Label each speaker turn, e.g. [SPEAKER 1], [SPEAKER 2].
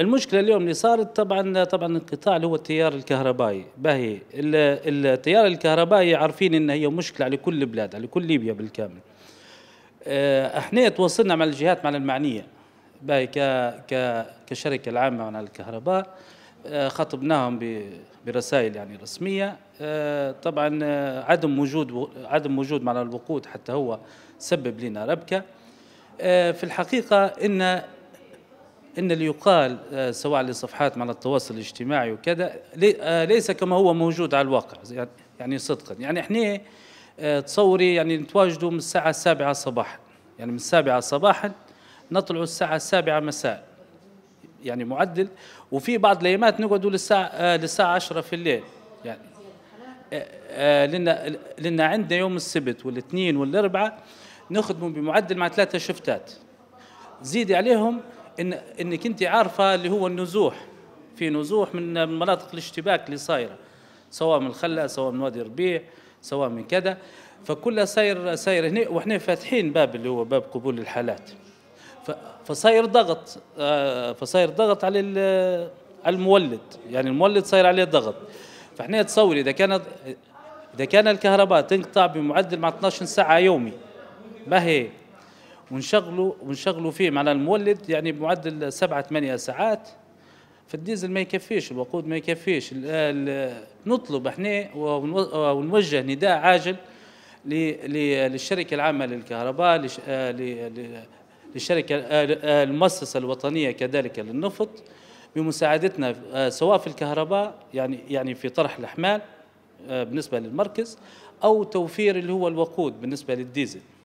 [SPEAKER 1] المشكله اليوم اللي صارت طبعا طبعا القطاع اللي هو التيار الكهربائي باهي التيار الكهربائي عارفين ان هي مشكله على كل البلاد على كل ليبيا بالكامل آه، احنا تواصلنا مع الجهات مع المعنيه باهي ك ك كشركه العامه على الكهرباء آه، خاطبناهم برسائل يعني رسميه آه، طبعا عدم وجود عدم وجود معنا الوقود حتى هو سبب لنا ربكه في الحقيقه ان ان اللي يقال آه، سواء لصفحات على التواصل الاجتماعي وكذا آه، ليس كما هو موجود على الواقع يعني, يعني صدقا يعني احنا آه، تصوري يعني نتواجدوا من الساعه السابعة صباحا يعني من السابعة صباحا نطلعوا الساعه السابعة مساء يعني معدل وفي بعض الايامات نقعدوا للساعه للساعه 10 في الليل يعني لان لان عندنا يوم السبت والاثنين والاربعاء نخدموا بمعدل مع ثلاثه شفتات زيدي عليهم ان انك انت عارفه اللي هو النزوح في نزوح من مناطق الاشتباك اللي صايره سواء من الخلا سواء من وادي ربيع سواء من كذا فكلها صاير صاير هنا وإحنا فاتحين باب اللي هو باب قبول الحالات فصاير ضغط آه، فصاير ضغط على المولد يعني المولد صاير عليه ضغط فاحنا تصوري اذا كانت اذا كان الكهرباء تنقطع بمعدل مع 12 ساعه يومي ما هي ونشغله ونشغله فيه على المولد يعني بمعدل سبعة ثمانية ساعات فالديزل ما يكفيش الوقود ما يكفيش نطلب احنا ونوجه نداء عاجل للشركه العامه للكهرباء آه، للشركه آه، آه، المؤسسه الوطنيه كذلك للنفط بمساعدتنا سواء في الكهرباء يعني يعني في طرح الاحمال بالنسبه للمركز او توفير اللي هو الوقود بالنسبه للديزل